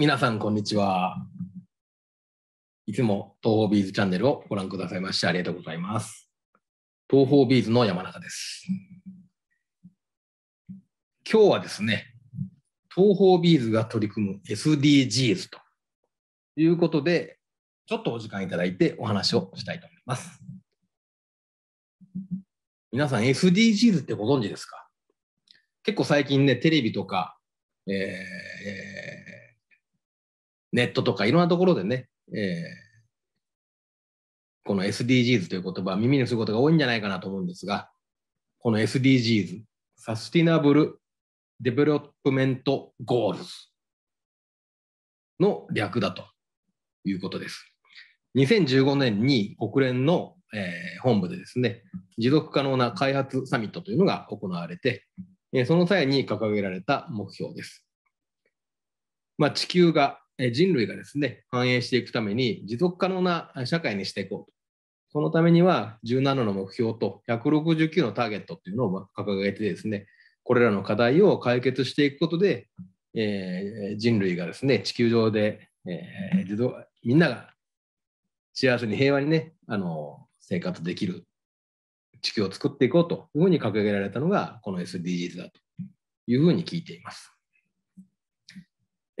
皆さん、こんにちは。いつも東方ビーズチャンネルをご覧くださいましてありがとうございます。東方ビーズの山中です。今日はですね、東方ビーズが取り組む SDGs ということで、ちょっとお時間いただいてお話をしたいと思います。皆さん SDGs ってご存知ですか結構最近ね、テレビとか、えー、ネットとかいろんなところでね、えー、この SDGs という言葉耳にすることが多いんじゃないかなと思うんですが、この SDGs、サスティナブル・デベロップメント・ゴールズの略だということです。2015年に国連の、えー、本部でですね、持続可能な開発サミットというのが行われて、えその際に掲げられた目標です。まあ、地球が人類がですね、繁栄していくために持続可能な社会にしていこうと。そのためには17の目標と169のターゲットっていうのを掲げてですね、これらの課題を解決していくことで、えー、人類がですね、地球上で、えー、みんなが幸せに平和にね、あの生活できる地球を作っていこうというふうに掲げられたのが、この SDGs だというふうに聞いています。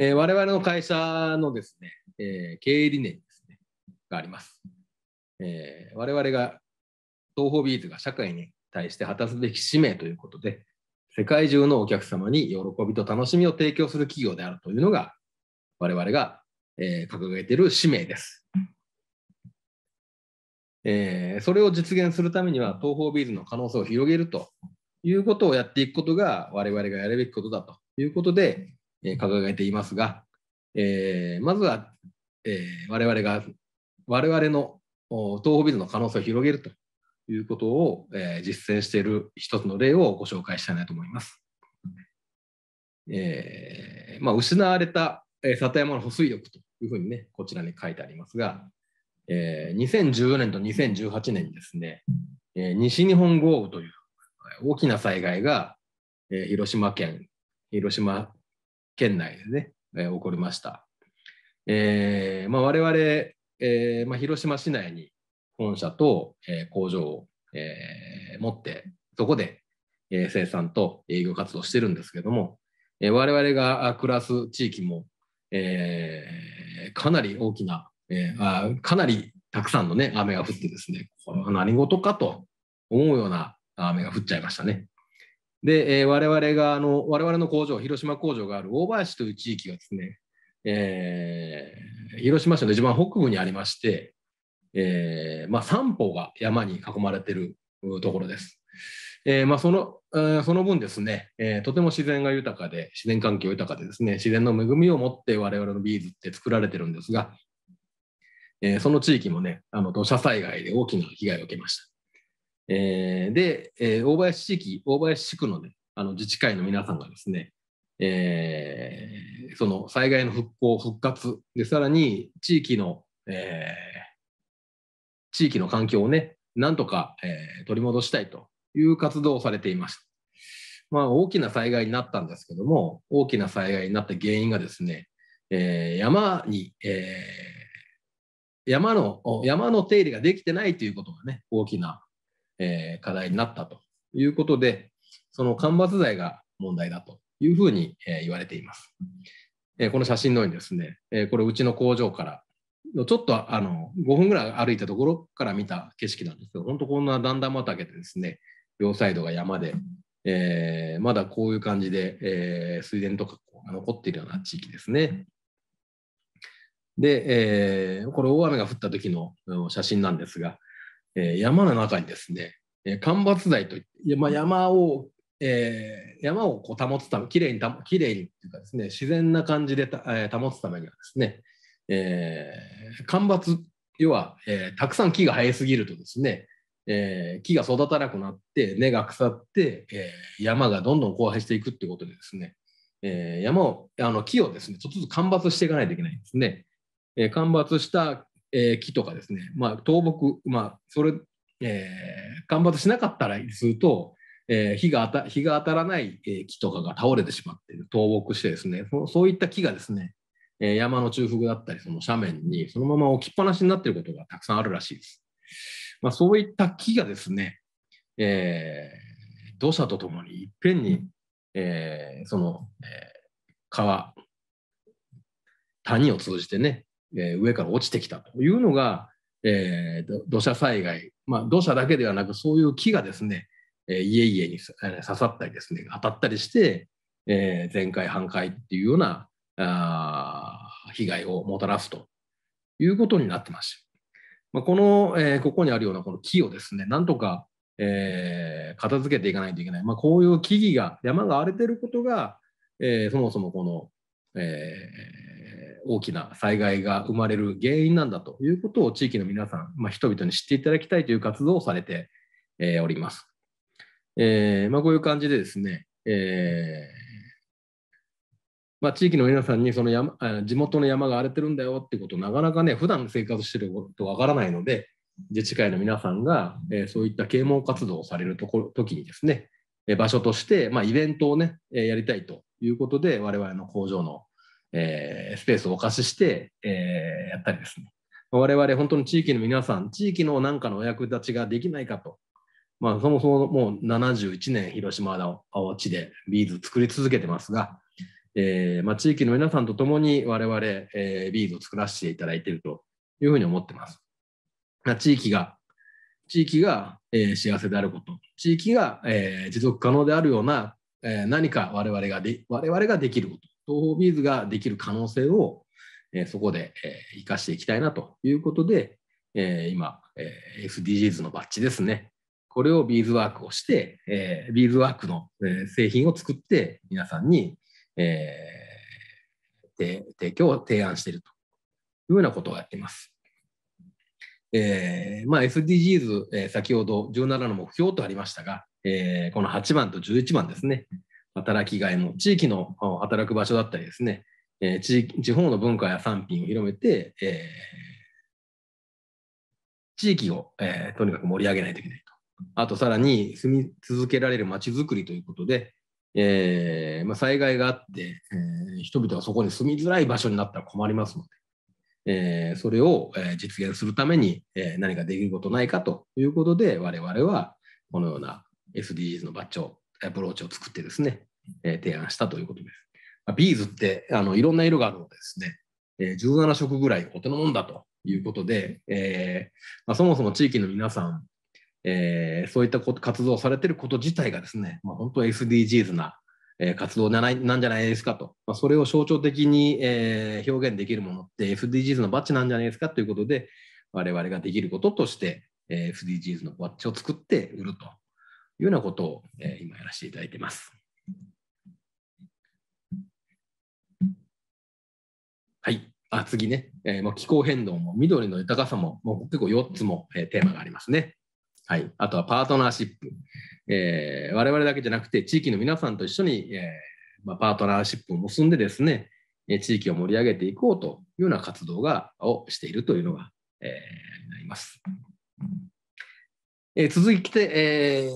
えー、我々の会社のですね、えー、経営理念ですね、があります。えー、我々が、東方ビーズが社会に対して果たすべき使命ということで、世界中のお客様に喜びと楽しみを提供する企業であるというのが、我々が、えー、掲げている使命です。えー、それを実現するためには、東方ビーズの可能性を広げるということをやっていくことが、我々がやるべきことだということで、え掲げていますが、えまずは、え我々が我々の東方ビズの可能性を広げるということを、え実践している一つの例をご紹介したいなと思います。えまあ、失われた、え里山の保水力というふうにねこちらに書いてありますが、え2014年と2018年にですね、え西日本豪雨という大きな災害が、え広島県広島県内でね、えー、起こりました。えーまあ、我々、えーまあ、広島市内に本社と、えー、工場を、えー、持って、そこで、えー、生産と営業活動してるんですけども、えー、我々が暮らす地域も、えー、かなり大きな、えー、あかなりたくさんの、ね、雨が降ってですね、これは何事かと思うような雨が降っちゃいましたね。で、えー、我々があの、我々の工場、広島工場がある大林という地域がですね、えー、広島市の一番北部にありまして、えーまあ、三方が山に囲まれているところです。えーまあ、そのその分ですね、えー、とても自然が豊かで、自然環境豊かでですね、自然の恵みを持って我々のビーズって作られてるんですが、えー、その地域もね、あの土砂災害で大きな被害を受けました。えー、で、えー、大林地域、大林地区の,、ね、あの自治会の皆さんがですね、えー、その災害の復興、復活、でさらに地域の、えー、地域の環境をね、なんとか、えー、取り戻したいという活動をされていました。まあ、大きな災害になったんですけども、大きな災害になった原因がですね、えー、山に、えー、山の、山の手入れができてないということがね、大きなえ課題になったということで、その間伐材が問題だというふうに、え言われています。えこの写真のようにですね、えこれうちの工場からのちょっとあの5分ぐらい歩いたところから見た景色なんですけど、本当こんな段々畑でですね、両サイドが山で、えー、まだこういう感じで、えー、水田とかこう残っているような地域ですね。で、えー、これ大雨が降った時の写真なんですが、え山の中にですね、えー、間伐材といって、まあ、山を、えー、山をこう保つためきれいにきれいにというかですね自然な感じでた、えー、保つためにはですね、えー、間伐要は、えー、たくさん木が生えすぎるとですね、えー、木が育たなくなって根が腐って、えー、山がどんどん荒廃していくっていうことでですね、えー、山をあの木をですねちょっとずつ間伐していかないといけないんですね。え間伐した、え木とかですね、まあ、倒木、まあ、それえー、間伐しなかったりすると、えー、日が当た日が当たらない、え木とかが倒れてしまって倒木してですねそういった木がですね、え山の中腹だったりその斜面にそのまま置きっぱなしになっていることがたくさんあるらしいです。まあ、そういった木がですね、えー、土砂とともにいっぺんに、えー、その、えー、川谷を通じてね、えー、上から落ちてきたというのが、えー、土砂災害、まあ、土砂だけではなくそういう木がですね、えー、家々に刺さったりですね当たったりして、えー、全壊半壊っていうようなあ被害をもたらすということになってましまあ、この、えー、ここにあるようなこの木をですねなんとか、えー、片付けていかないといけない、まあ、こういう木々が山が荒れてることが、えー、そもそもこの、えー、大きな災害が生まれる原因なんだということを地域の皆さん、まあ、人々に知っていただきたいという活動をされて、えー、おります。えーまあ、こういう感じでですね、えーまあ、地域の皆さんにその山地元の山が荒れてるんだよってことをなかなかね普段生活してることわからないので自治会の皆さんが、えー、そういった啓蒙活動をされるところ時にですね場所として、まあ、イベントをねやりたいということで我々の工場のえー、スペースをお貸しして、えー、やったりですね。我々、本当に地域の皆さん、地域の何かのお役立ちができないかと。まあ、そもそももう71年、広島の青地でビーズ作り続けてますが、えー、まあ、地域の皆さんと共に我々、えー、ビーズを作らせていただいているというふうに思ってます。まあ、地域が、地域が、えー、幸せであること、地域が、え持続可能であるような、え何か我々がで、我々ができること。東方ビーズができる可能性を、えそこで、え生かしていきたいなということで、え今、え SDGs のバッジですね。これをビーズワークをして、えビーズワークの、え製品を作って皆さんに、えー、提供を提案しているというようなことをやっています。えーまあ、SDGs、えー、先ほど17の目標とありましたが、えー、この8番と11番ですね、働きがいの地域の働く場所だったりですね、えー、地地方の文化や産品を広めて、えー、地域を、えー、とにかく盛り上げないといけないと。あとさらに住み続けられるまちづくりということで、えーまあ、災害があって、えー、人々がそこに住みづらい場所になったら困りますので、えー、それを、えー、実現するために、えー、何かできることないかということで我々はこのような SDGs のバッジをプローチを作ってですね、え提案したということです。まビーズってあのいろんな色があるのでですね、え17色ぐらいお手のもんだということで、えまあ、そもそも地域の皆さん、えそういったこと活動をされてること自体がですね、まあ、本当 SDGs な活動ななんじゃないですかと、まあ、それを象徴的に、え表現できるものって SDGs のバッジなんじゃないですかということで、我々ができることとして、え SDGs のバッジを作って売るというようなことを、え今やらせていただいています。はい。あ次ね、えー、気候変動も緑の豊かさももう結構4つも、えー、テーマがありますね。はい、あとはパートナーシップ、えー、我々だけじゃなくて地域の皆さんと一緒に、えー、まあ、パートナーシップを結んでですね、え地域を盛り上げていこうというような活動がをしているというのが、えー、なります。え続いて、え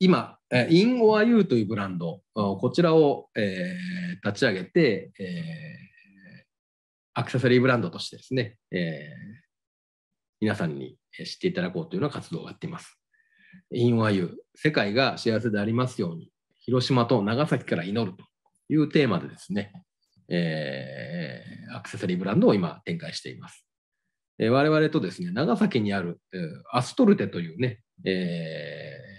今、In or You というブランド、こちらを、えー、立ち上げて、えー、アクセサリーブランドとしてですね、えー、皆さんに知っていただこうというような活動をやっています。In or You、世界が幸せでありますように、広島と長崎から祈るというテーマでですね、えー、アクセサリーブランドを今展開しています。えー、我々とですね、長崎にある、えー、アストルテというね、えー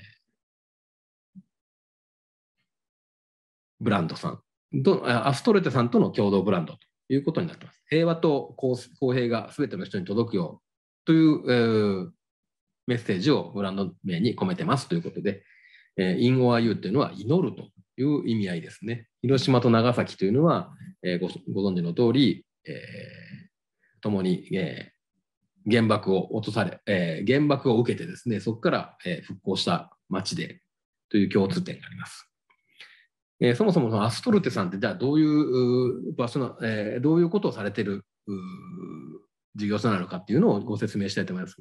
ブランドさんと、アストレテさんとの共同ブランドということになっています。平和と公平がすべての人に届くようという、えー、メッセージをブランド名に込めてますということで、えー、インオアユーというのは祈るという意味合いですね。広島と長崎というのは、えー、ごご存知の通り、えー、共に、えー、原爆を落とされ、えー、原爆を受けてですね、そこから、えー、復興した町でという共通点があります。えー、そもそものアストルテさんってじゃあどういう場所の、えー、どういうことをされてる事業者なのかっていうのをご説明したいと思います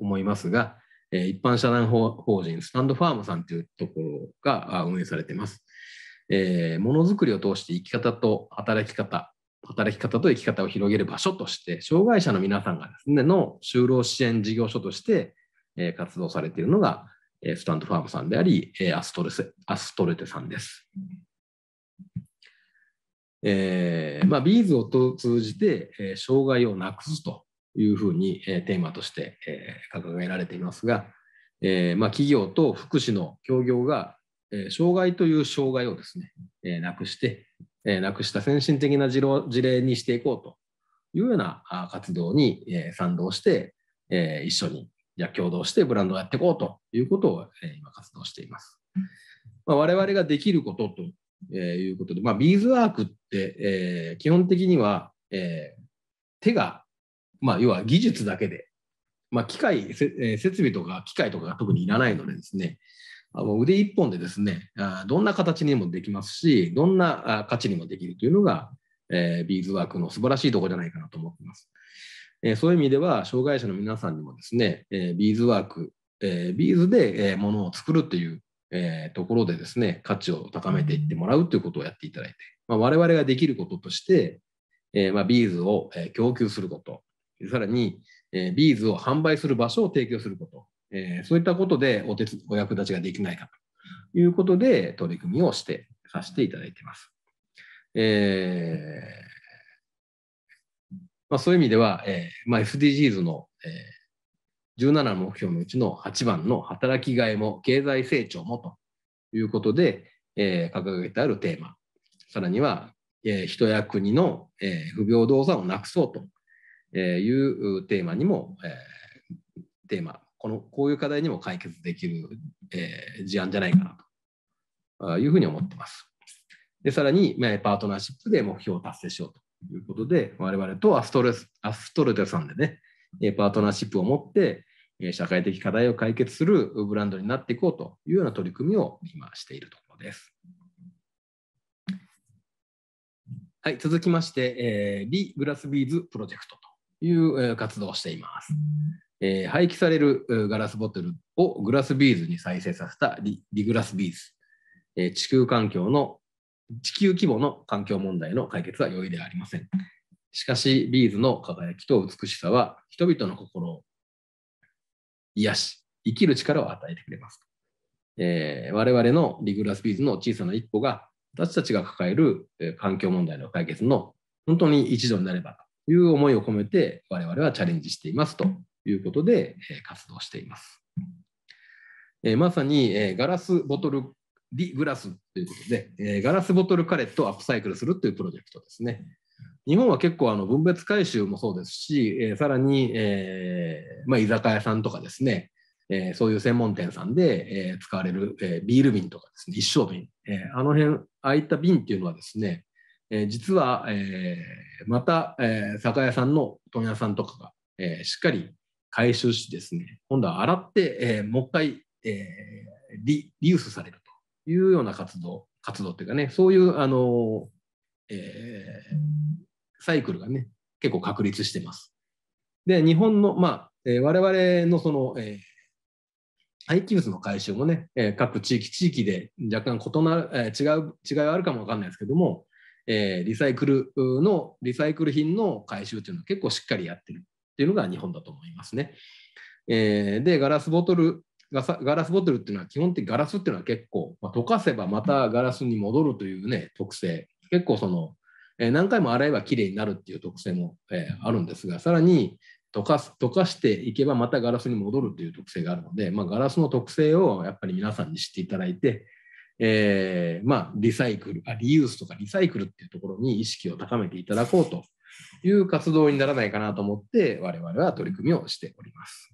思いますが、えー、一般社団法人スタンドファームさんというところが運営されています。えものづくりを通して生き方と働き方、働き方と生き方を広げる場所として、障害者の皆さんがですね、の就労支援事業所として、え活動されているのが、えスタンドファームさんであり、えアストレスアストレテさんです。えーまあ、ビーズを通じて、え障害をなくすというふうに、えテーマとして、え掲げられていますが、えーまあ、企業と福祉の協業が、え障害という障害をですね、えなくして、えなくした先進的な事例にしていこうというような活動に、え賛同して、え一緒にじゃ共同してブランドをやっていこうということを、え今活動しています。まあ、我々ができることと、えいうことで、まあ、ビーズワークって、え基本的には、え手が、まあ、要は技術だけで、まあ、機械せ、え設備とか機械とかが特にいらないのでですね、あの腕一本でですね、どんな形にもできますし、どんな価値にもできるというのが、えビーズワークの素晴らしいところじゃないかなと思っています。えそういう意味では障害者の皆さんにもですね、えビーズワーク、えビーズで、えものを作るという、えところでですね価値を高めていってもらうということをやっていただいて、まあ、我々ができることとして、えまビーズを供給することさらに、えビーズを販売する場所を提供すること、えそういったことでお手お役立ちができないかということで取り組みをしてさせていただいています。えーまあ、そういう意味では、えーまあ、SDGs の、えー、17の目標のうちの8番の働きがいも経済成長もということで、えー、掲げてあるテーマ、さらには、えー、人や国の、えー、不平等さをなくそうというテーマにも、えー、テーマこの、こういう課題にも解決できる、えー、事案じゃないかなというふうに思ってます。でさらに、まあ、パートナーシップで目標を達成しようということで、我々とアストレアストルテさんでね、パートナーシップを持って、社会的課題を解決するブランドになっていこうというような取り組みを今しているところです。はい、続きまして、えー、リ・グラスビーズプロジェクトという活動をしています。えー、廃棄されるガラスボトルをグラスビーズに再生させたリ・リグラスビーズ、え地球環境の地球規模の環境問題の解決は容易ではありません。しかし、ビーズの輝きと美しさは、人々の心を癒し、生きる力を与えてくれます。えー、我々のリグラスビーズの小さな一歩が、私たちが抱える環境問題の解決の本当に一助になればという思いを込めて、我々はチャレンジしていますということで、え活動しています。えまさに、えガラスボトルリグラスということで、えー、ガラスボトルカレットをアップサイクルするというプロジェクトですね。日本は結構あの分別回収もそうですし、えー、さらに、えー、まあ、居酒屋さんとかですね、えそういう専門店さんで、え使われる、えビール瓶とかですね、一升瓶、えあの辺、ああいった瓶っていうのはですね、え実は、えまた、え酒屋さんの問屋さんとかが、えしっかり回収してですね、今度は洗って、えもう一回、えリリユースされるいうような活動活動っていうかねそういうあの、えー、サイクルがね結構確立してます。で日本の、まあえー、我々のその、えー廃棄物の回収もね、えー、各地域地域で若干異なる、えー、違う違いはあるかもわかんないですけども、えー、リサイクルのリサイクル品の回収っていうのは結構しっかりやってるっていうのが日本だと思いますね。えー、でガラスボトルガサガラスボトルっていうのは基本的にガラスっていうのは結構、まあ、溶かせばまたガラスに戻るというね特性結構その、えー、何回も洗えばきれいになるっていう特性も、えー、あるんですがさらに溶かす溶かしていけばまたガラスに戻るっていう特性があるので、まあ、ガラスの特性をやっぱり皆さんに知っていただいて、えー、まあ、リサイクルあリユースとかリサイクルっていうところに意識を高めていただこうという活動にならないかなと思って我々は取り組みをしております。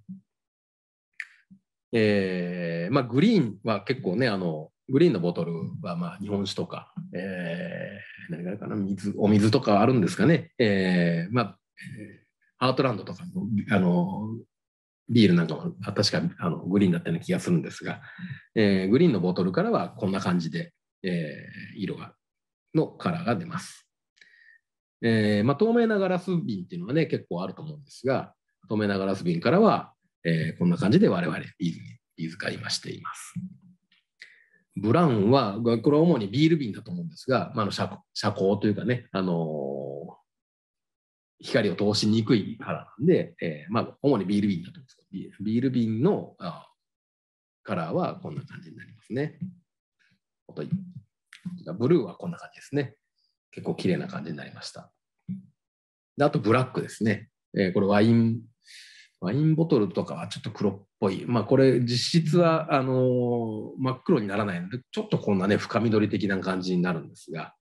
えーまあ、グリーンは結構ねあのグリーンのボトルはまあ日本酒とか,、えー、何かな水お水とかあるんですかね、えーまあ、ハートランドとかのあのビールなんかも確かあのグリーンだったような気がするんですが、えー、グリーンのボトルからはこんな感じで、えー、色がのカラーが出ます。えーまあ、透明なガラス瓶っていうのはね結構あると思うんですが透明なガラス瓶からはえー、こんな感じで我々ビーズにビーズい今しています。ブラウンはこれは主にビール瓶だと思うんですが、まあ、の遮遮光というかね、あのー、光を通しにくいカラーなんで、えー、まあ、主にビール瓶だと思うんですけどビール瓶のあカラーはこんな感じになりますね。ブルーはこんな感じですね。結構綺麗な感じになりました。であとブラックですね。えー、これワインワインボトルとかはちょっと黒っぽい、まあ、これ実質はあの真っ黒にならないのでちょっとこんなね深緑的な感じになるんですが、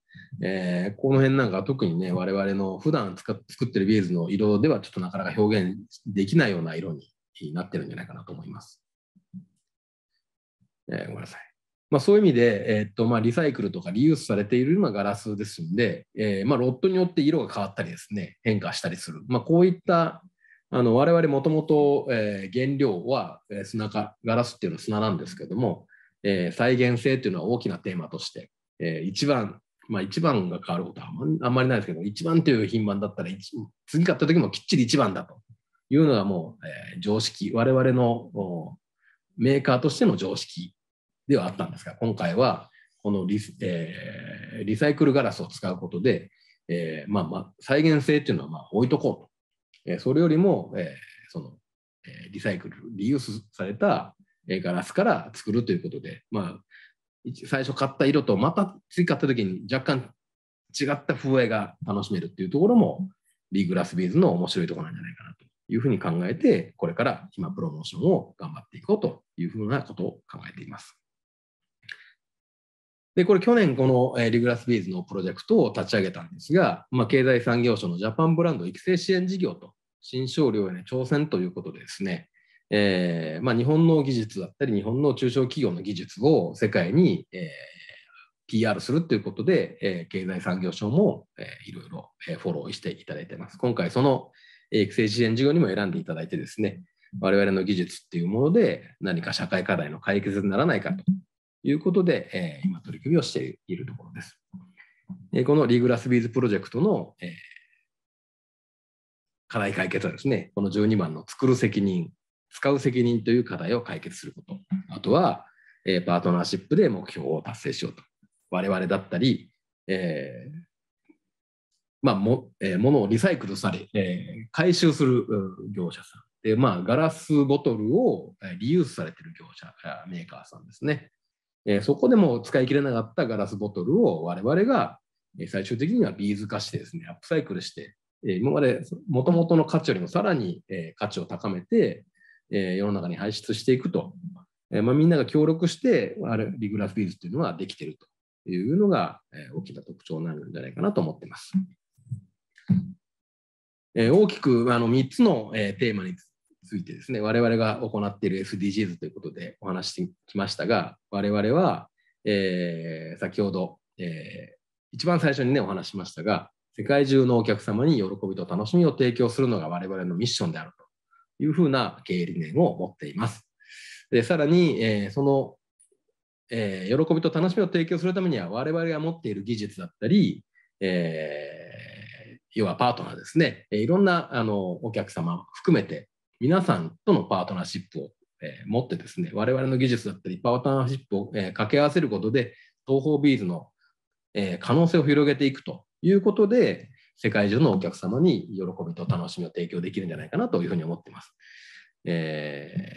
えー、この辺なんか特にね我々の普段使作ってるビーズの色ではちょっとなかなか表現できないような色になってるんじゃないかなと思います。えー、ごめんなさい。まあ、そういう意味で、えー、っとまあ、リサイクルとかリユースされているようなガラスですので、えー、まあ、ロットによって色が変わったりですね変化したりする、まあ、こういったあの我々もともと原料は砂かガラスっていうのは砂なんですけども、えー、再現性っていうのは大きなテーマとして、えー、一番まあ一番が変わることはあんまりないですけど一番という品番だったら次買った時もきっちり一番だというのがもう、えー、常識我々のメーカーとしての常識ではあったんですが今回はこのリ,、えー、リサイクルガラスを使うことで、えーまあ、まあ再現性っていうのはまあ置いとこうと。えそれよりも、えその、えリサイクル、リユースされた、えガラスから作るということで、まあ、最初買った色とまた次買った時に若干違った風合いが楽しめるっていうところも、リーグラスビーズの面白いところなんじゃないかなというふうに考えて、これから今プロモーションを頑張っていこうというふうなことを考えています。で、これ去年このリグラスビーズのプロジェクトを立ち上げたんですが、まあ、経済産業省のジャパンブランド育成支援事業と新商領への挑戦ということでですね、えーまあ、日本の技術だったり日本の中小企業の技術を世界に、えー、PR するということで、えー、経済産業省も、えー、いろいろ、えフォローしていただいています。今回その育成支援事業にも選んでいただいてですね、我々の技術っていうもので何か社会課題の解決にならないかということで、えー、今取り組みをしているところです。えー、このリーグラスビーズプロジェクトの、えー、課題解決はですね、この12番の作る責任、使う責任という課題を解決すること。あとは、えー、パートナーシップで目標を達成しようと。我々だったり、えーまあもえー、物をリサイクルされ、えー、回収する業者さんで、まあ、ガラスボトルをリユースされている業者メーカーさんですね、えー、そこでも使い切れなかったガラスボトルを我々が最終的にはビーズ化してですねアップサイクルして今までもともとの価値よりもさらに価値を高めて、世の中に排出していくと、まあ、みんなが協力して、リグラフィーズというのはできているというのが大きな特徴になるんじゃないかなと思っています。大きくあの3つのテーマについてですね、我々が行っている SDGs ということでお話してきましたが、我々は、えー、先ほど、えー、一番最初にね、お話しましたが、世界中のお客様に喜びと楽しみを提供するのが我々のミッションであるというふうな経営理念を持っています。でさらに、えー、その、えー、喜びと楽しみを提供するためには我々が持っている技術だったり、えー、要はパートナーですね、いろんなあのお客様含めて皆さんとのパートナーシップを、え持ってですね我々の技術だったりパートナーシップを、え掛け合わせることで東方ビーズの、え可能性を広げていくということで、世界中のお客様に喜びと楽しみを提供できるんじゃないかなというふうに思っています。え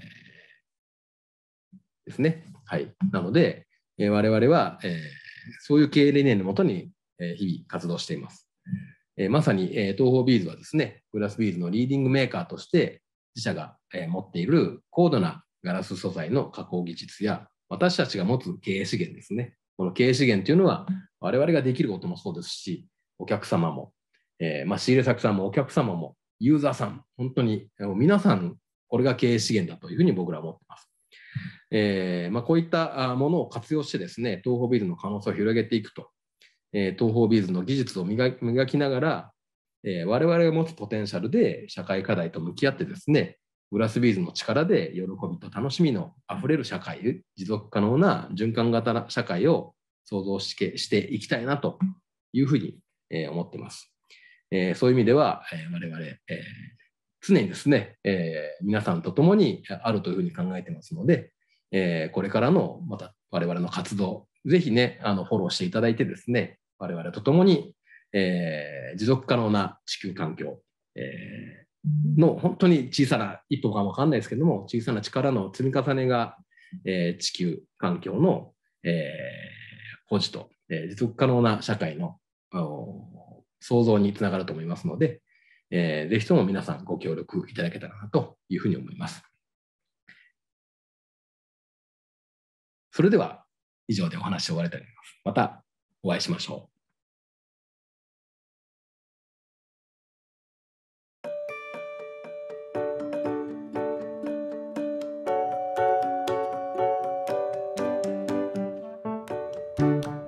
ー、ですね。はい。なので、えー、我々は、えー、そういう経営理念のもとに、えー、日々活動しています。えー、まさに、えー、東方ビーズはですね、グラスビーズのリーディングメーカーとして、自社が、えー、持っている高度なガラス素材の加工技術や、私たちが持つ経営資源ですね、この経営資源というのは、我々ができることもそうですし、お客様も、えー、まあ、仕入れ先さんもお客様も、ユーザーさん、本当に皆さん、これが経営資源だというふうに僕らは思っています。えー、まあ、こういったものを活用してですね、東方ビーズの可能性を広げていくと、えー、東方ビーズの技術を磨きながら、えー、我々が持つポテンシャルで社会課題と向き合ってですね、グラスビーズの力で喜びと楽しみのあふれる社会、持続可能な循環型社会を創造してしていきたいなというふうに、え思っています。えそういう意味では、え我々、え常にですね、え皆さんと共にあるというふうに考えてますので、えこれからのまた我々の活動、ぜひね、あのフォローしていただいてですね、我々と共に、え持続可能な地球環境、えの本当に小さな一歩か分かんないですけども小さな力の積み重ねが、えー、地球環境の、えー、保持と、えー、持続可能な社会の創造につながると思いますので、えー、ぜひとも皆さんご協力いただけたらなというふうに思います。それでは以上でお話を終わりたいと思います。またお会いしましょう。Thank you.